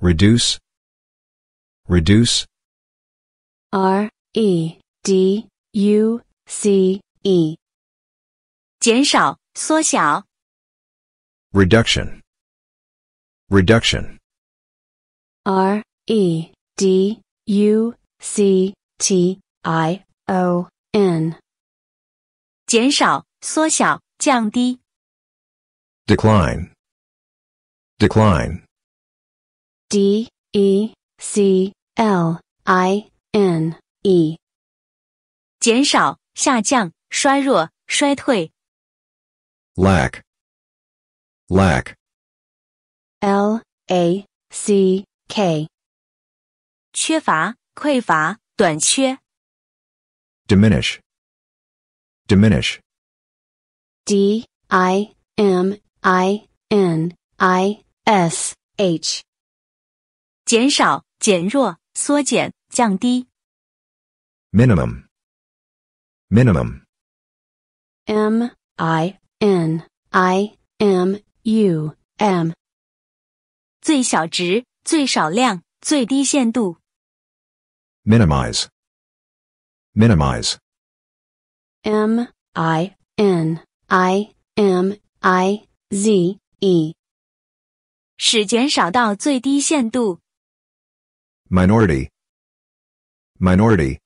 reduce reduce R E D U C E 减少缩小 reduction reduction R E D U C T I O N decline decline D E C L I N E，减少、下降、衰弱、衰退。Lack, lack, L A C K，缺乏、匮乏、短缺。Diminish, diminish, D I M I N I S H。减少、减弱、缩减、降低。minimum，minimum，m i n i m u m，最小值、最少量、最低限度。minimize，minimize，m i n i m i z e，使减少到最低限度。Minority. Minority.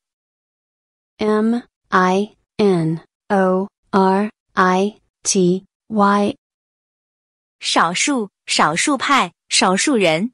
M I N O R I T Y. 少数，少数派，少数人。